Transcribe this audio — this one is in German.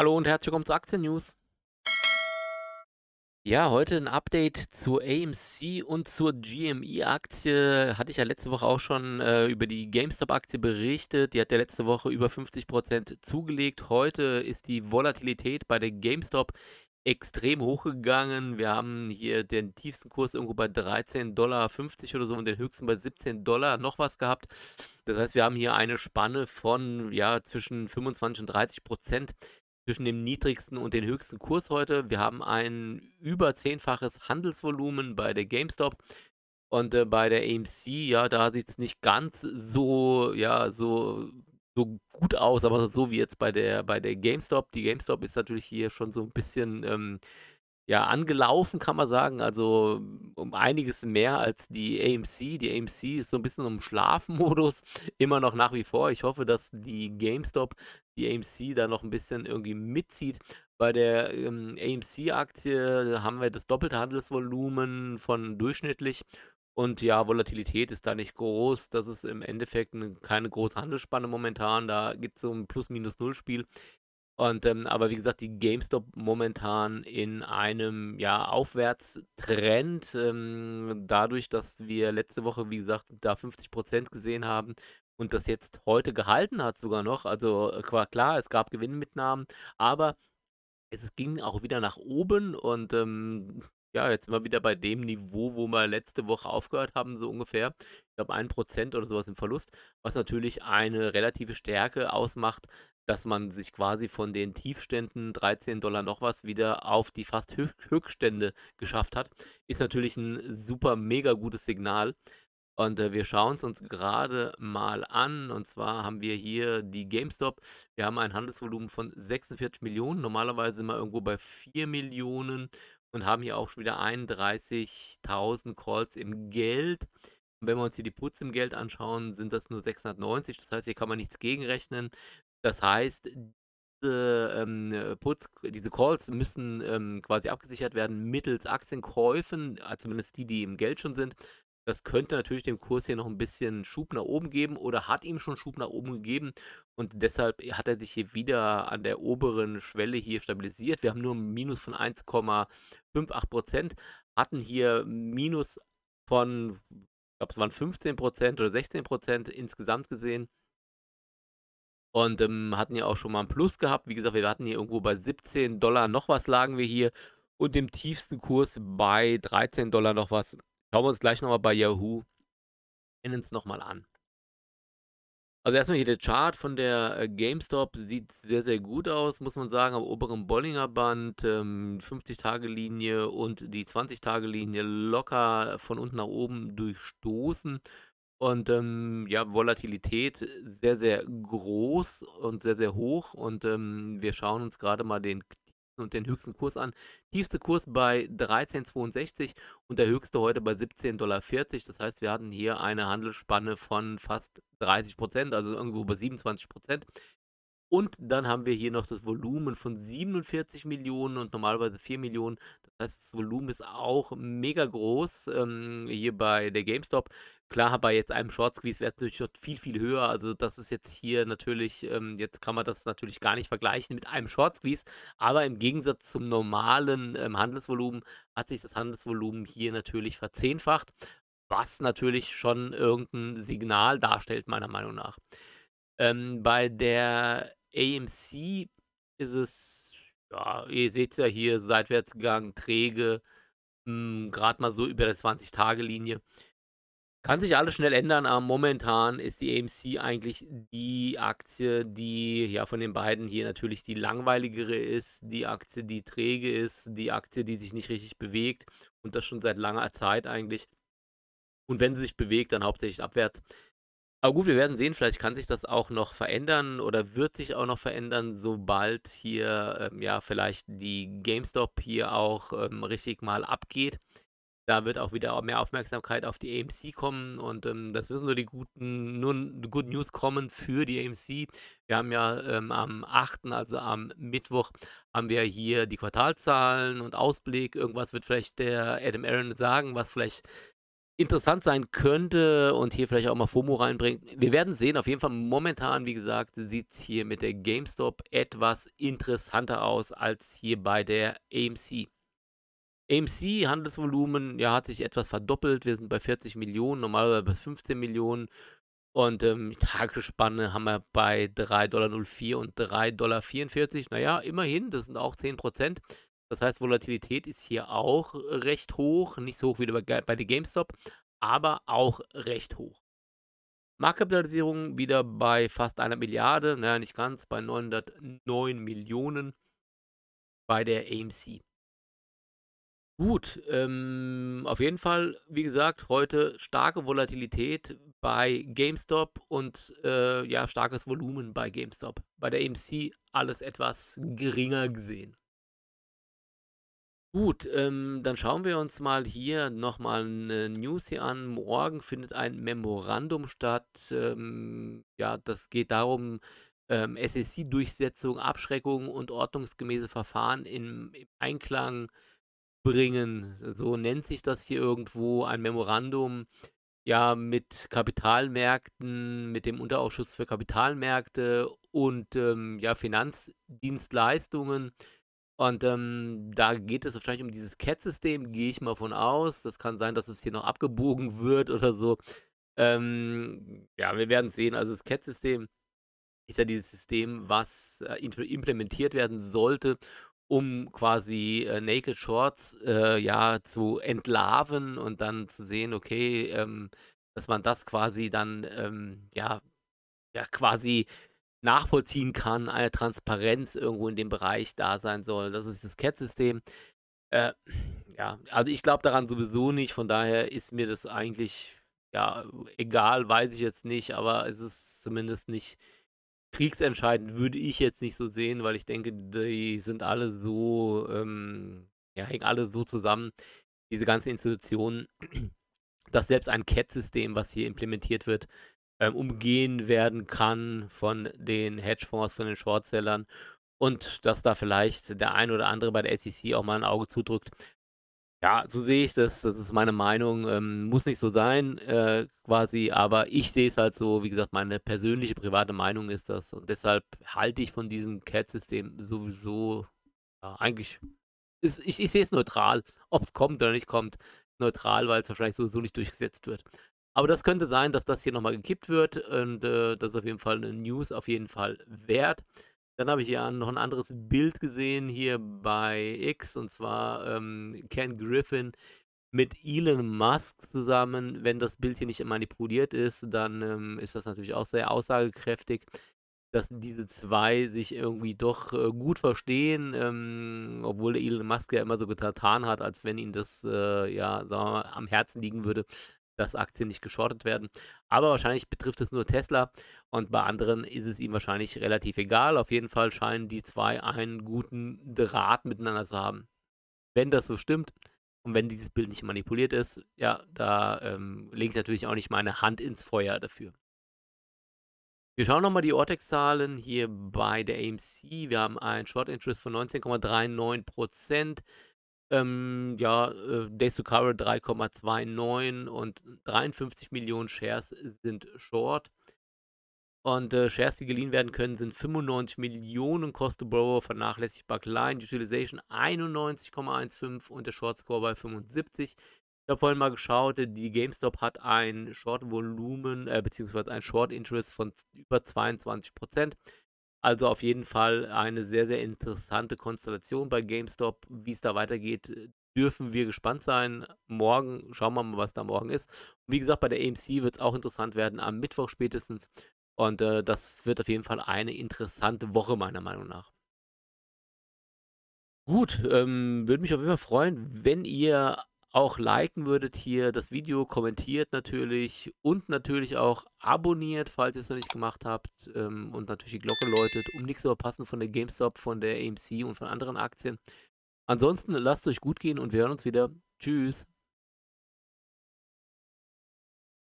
Hallo und herzlich willkommen zu Aktien News. Ja, heute ein Update zur AMC und zur GME-Aktie. Hatte ich ja letzte Woche auch schon äh, über die GameStop-Aktie berichtet. Die hat ja letzte Woche über 50% zugelegt. Heute ist die Volatilität bei der GameStop extrem hochgegangen. Wir haben hier den tiefsten Kurs irgendwo bei 13,50 Dollar oder so und den höchsten bei 17 Dollar noch was gehabt. Das heißt, wir haben hier eine Spanne von ja zwischen 25 und 30 zwischen dem niedrigsten und den höchsten Kurs heute. Wir haben ein über zehnfaches Handelsvolumen bei der GameStop. Und äh, bei der AMC, ja, da sieht es nicht ganz so, ja, so, so gut aus, aber so wie jetzt bei der, bei der GameStop. Die GameStop ist natürlich hier schon so ein bisschen ähm, ja, angelaufen, kann man sagen. Also um einiges mehr als die AMC. Die AMC ist so ein bisschen im Schlafmodus immer noch nach wie vor. Ich hoffe, dass die GameStop, die AMC da noch ein bisschen irgendwie mitzieht. Bei der ähm, AMC-Aktie haben wir das doppelte Handelsvolumen von durchschnittlich. Und ja, Volatilität ist da nicht groß. Das ist im Endeffekt eine, keine große Handelsspanne momentan. Da gibt es so ein Plus-Minus-Null-Spiel. Und ähm, aber wie gesagt, die GameStop momentan in einem ja, Aufwärtstrend. Ähm, dadurch, dass wir letzte Woche, wie gesagt, da 50% gesehen haben und das jetzt heute gehalten hat sogar noch. Also äh, klar, es gab Gewinnmitnahmen, aber es ging auch wieder nach oben und ähm, ja, jetzt sind wir wieder bei dem Niveau, wo wir letzte Woche aufgehört haben, so ungefähr. Ich glaube, ein Prozent oder sowas im Verlust, was natürlich eine relative Stärke ausmacht, dass man sich quasi von den Tiefständen 13 Dollar noch was wieder auf die fast Höchststände geschafft hat, ist natürlich ein super mega gutes Signal. Und äh, wir schauen es uns gerade mal an. Und zwar haben wir hier die GameStop. Wir haben ein Handelsvolumen von 46 Millionen. Normalerweise immer irgendwo bei 4 Millionen und haben hier auch schon wieder 31.000 Calls im Geld. Und wenn wir uns hier die Puts im Geld anschauen, sind das nur 690. Das heißt, hier kann man nichts gegenrechnen. Das heißt, diese, ähm, Puts, diese Calls müssen ähm, quasi abgesichert werden mittels Aktienkäufen, äh, zumindest die, die im Geld schon sind. Das könnte natürlich dem Kurs hier noch ein bisschen Schub nach oben geben oder hat ihm schon Schub nach oben gegeben und deshalb hat er sich hier wieder an der oberen Schwelle hier stabilisiert. Wir haben nur ein Minus von 1,58 hatten hier Minus von, ich glaube, es waren 15 oder 16 insgesamt gesehen. Und ähm, hatten ja auch schon mal ein Plus gehabt. Wie gesagt, wir hatten hier irgendwo bei 17 Dollar noch was lagen wir hier und dem tiefsten Kurs bei 13 Dollar noch was Schauen wir uns gleich nochmal bei Yahoo Finance nochmal an. Also erstmal hier der Chart von der äh, GameStop sieht sehr, sehr gut aus, muss man sagen. Am oberen Bollinger Band, ähm, 50-Tage-Linie und die 20-Tage-Linie locker von unten nach oben durchstoßen. Und ähm, ja, Volatilität sehr, sehr groß und sehr, sehr hoch. Und ähm, wir schauen uns gerade mal den und den höchsten Kurs an. Tiefste Kurs bei 13,62 und der höchste heute bei 17,40 Dollar. Das heißt, wir hatten hier eine Handelsspanne von fast 30 Prozent, also irgendwo bei 27 Prozent. Und dann haben wir hier noch das Volumen von 47 Millionen und normalerweise 4 Millionen. Das Volumen ist auch mega groß ähm, hier bei der GameStop. Klar, bei jetzt einem Short Squeeze wäre es natürlich schon viel, viel höher. Also das ist jetzt hier natürlich, ähm, jetzt kann man das natürlich gar nicht vergleichen mit einem Short Squeeze. Aber im Gegensatz zum normalen ähm, Handelsvolumen hat sich das Handelsvolumen hier natürlich verzehnfacht, was natürlich schon irgendein Signal darstellt, meiner Meinung nach. Ähm, bei der AMC ist es ja, ihr seht's ja hier, Seitwärtsgang, träge, hm, gerade mal so über der 20-Tage-Linie. Kann sich alles schnell ändern, aber momentan ist die AMC eigentlich die Aktie, die ja von den beiden hier natürlich die langweiligere ist, die Aktie, die träge ist, die Aktie, die sich nicht richtig bewegt und das schon seit langer Zeit eigentlich. Und wenn sie sich bewegt, dann hauptsächlich abwärts. Aber gut, wir werden sehen, vielleicht kann sich das auch noch verändern oder wird sich auch noch verändern, sobald hier ähm, ja vielleicht die GameStop hier auch ähm, richtig mal abgeht. Da wird auch wieder mehr Aufmerksamkeit auf die AMC kommen und ähm, das wissen so die guten nun, Good News kommen für die AMC. Wir haben ja ähm, am 8., also am Mittwoch, haben wir hier die Quartalzahlen und Ausblick. Irgendwas wird vielleicht der Adam Aaron sagen, was vielleicht interessant sein könnte und hier vielleicht auch mal FOMO reinbringt. Wir werden sehen. Auf jeden Fall momentan, wie gesagt, sieht es hier mit der GameStop etwas interessanter aus als hier bei der AMC. AMC Handelsvolumen ja, hat sich etwas verdoppelt. Wir sind bei 40 Millionen, normalerweise bei 15 Millionen. Und ähm, Tagesspanne haben wir bei 3,04 Dollar und 3,44 Dollar. Naja, immerhin, das sind auch 10 Prozent. Das heißt, Volatilität ist hier auch äh, recht hoch, nicht so hoch wie bei, der GameStop, aber auch recht hoch. Marktkapitalisierung wieder bei fast einer Milliarde, naja, nicht ganz, bei 909 Millionen bei der AMC. Gut, ähm, auf jeden Fall, wie gesagt, heute starke Volatilität bei GameStop und äh, ja, starkes Volumen bei GameStop. Bei der AMC alles etwas geringer gesehen. Gut, ähm, dann schauen wir uns mal hier nochmal eine News hier an. Morgen findet ein Memorandum statt. Ähm, ja, das geht darum, ähm, SEC-Durchsetzung, Abschreckung und ordnungsgemäße Verfahren im, im Einklang bringen. So nennt sich das hier irgendwo ein Memorandum. Ja, mit Kapitalmärkten, mit dem Unterausschuss für Kapitalmärkte und ähm, ja, Finanzdienstleistungen. Und ähm, da geht es wahrscheinlich um dieses CAT-System, gehe ich mal von aus. Das kann sein, dass es hier noch abgebogen wird oder so. Ähm, ja, wir werden sehen. Also das CAT-System ist ja dieses System, was äh, implementiert werden sollte, um quasi äh, Naked Shorts äh, ja zu entlarven und dann zu sehen, okay, ähm, dass man das quasi dann ähm, ja, ja quasi nachvollziehen kann, eine Transparenz irgendwo in dem Bereich da sein soll. Das ist das CAT-System. Äh, ja, also ich glaube daran sowieso nicht, von daher ist mir das eigentlich, ja, egal, weiß ich jetzt nicht, aber es ist zumindest nicht kriegsentscheidend, würde ich jetzt nicht so sehen, weil ich denke, die sind alle so, ähm, ja, hängen alle so zusammen, diese ganzen Institutionen, dass selbst ein CAT-System, was hier implementiert wird, ähm, umgehen werden kann von den Hedgefonds, von den Shortsellern und dass da vielleicht der ein oder andere bei der SEC auch mal ein Auge zudrückt. Ja, so sehe ich das. Das ist meine Meinung. Ähm, muss nicht so sein, äh, quasi, aber ich sehe es halt so. Wie gesagt, meine persönliche private Meinung ist das. Und deshalb halte ich von diesem CAT-System sowieso ja, eigentlich. Ist, ich, ich sehe es neutral. Ob es kommt oder nicht kommt, neutral, weil es wahrscheinlich sowieso nicht durchgesetzt wird. Aber das könnte sein, dass das hier nochmal gekippt wird und äh, das ist auf jeden Fall eine News, auf jeden Fall wert. Dann habe ich ja noch ein anderes Bild gesehen hier bei X und zwar ähm, Ken Griffin mit Elon Musk zusammen. Wenn das Bild hier nicht manipuliert ist, dann ähm, ist das natürlich auch sehr aussagekräftig, dass diese zwei sich irgendwie doch äh, gut verstehen, ähm, obwohl Elon Musk ja immer so getan hat, als wenn ihm das äh, ja sagen wir mal, am Herzen liegen würde, dass Aktien nicht geschortet werden. Aber wahrscheinlich betrifft es nur Tesla und bei anderen ist es ihm wahrscheinlich relativ egal. Auf jeden Fall scheinen die zwei einen guten Draht miteinander zu haben. Wenn das so stimmt und wenn dieses Bild nicht manipuliert ist, ja, da ähm, lege ich natürlich auch nicht meine Hand ins Feuer dafür. Wir schauen nochmal die Ortex-Zahlen hier bei der AMC. Wir haben einen Short Interest von 19,39%. Ähm, ja, äh, Days to Carol 3,29 und 53 Millionen Shares sind short. Und äh, Shares, die geliehen werden können, sind 95 Millionen, Cost to Borrow vernachlässigbar klein, Utilization 91,15 und der Short Score bei 75. Ich habe vorhin mal geschaut, äh, die GameStop hat ein Short Volumen, äh, beziehungsweise ein Short Interest von über 22 Prozent. Also auf jeden Fall eine sehr, sehr interessante Konstellation bei GameStop. Wie es da weitergeht, äh, dürfen wir gespannt sein. Morgen schauen wir mal, was da morgen ist. Und wie gesagt, bei der AMC wird es auch interessant werden, am Mittwoch spätestens. Und äh, das wird auf jeden Fall eine interessante Woche, meiner Meinung nach. Gut, ähm, würde mich auf jeden Fall freuen, wenn ihr auch liken würdet hier das Video, kommentiert natürlich und natürlich auch abonniert, falls ihr es noch nicht gemacht habt ähm, und natürlich die Glocke läutet, um nichts zu verpassen von der GameStop, von der AMC und von anderen Aktien. Ansonsten lasst es euch gut gehen und wir hören uns wieder. Tschüss.